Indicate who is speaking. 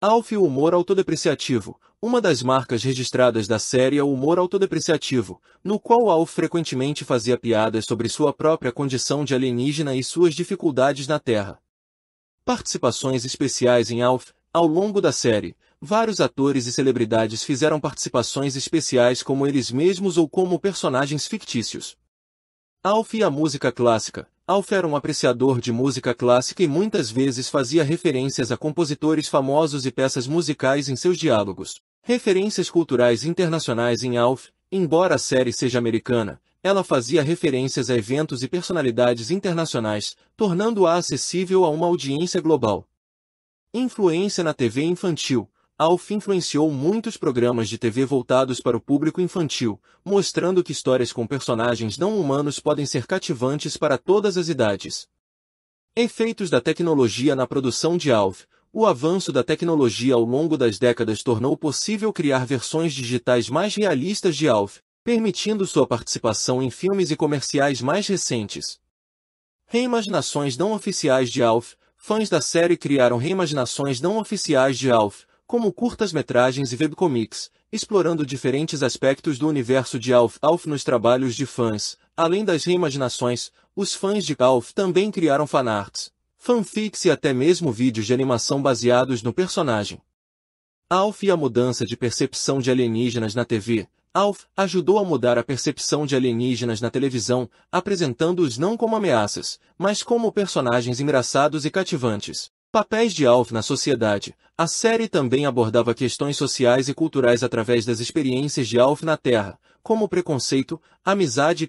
Speaker 1: Alf o humor autodepreciativo, uma das marcas registradas da série é o humor autodepreciativo, no qual Alf frequentemente fazia piadas sobre sua própria condição de alienígena e suas dificuldades na Terra. Participações especiais em Alf, ao longo da série, vários atores e celebridades fizeram participações especiais como eles mesmos ou como personagens fictícios. Alf e a música clássica, Alf era um apreciador de música clássica e muitas vezes fazia referências a compositores famosos e peças musicais em seus diálogos. Referências culturais internacionais em Alf, embora a série seja americana, ela fazia referências a eventos e personalidades internacionais, tornando-a acessível a uma audiência global. Influência na TV infantil Alf influenciou muitos programas de TV voltados para o público infantil, mostrando que histórias com personagens não humanos podem ser cativantes para todas as idades. Efeitos da tecnologia na produção de ALF O avanço da tecnologia ao longo das décadas tornou possível criar versões digitais mais realistas de ALF, permitindo sua participação em filmes e comerciais mais recentes. Reimaginações não oficiais de ALF Fãs da série criaram reimaginações não oficiais de ALF, como curtas-metragens e webcomics, explorando diferentes aspectos do universo de Alf Alf nos trabalhos de fãs. Além das reimaginações, os fãs de Alf também criaram fanarts, fanfics e até mesmo vídeos de animação baseados no personagem. Alf e a mudança de percepção de alienígenas na TV. Alf ajudou a mudar a percepção de alienígenas na televisão, apresentando-os não como ameaças, mas como personagens engraçados e cativantes. Papéis de Alf na sociedade. A série também abordava questões sociais e culturais através das experiências de Alf na Terra, como preconceito, amizade e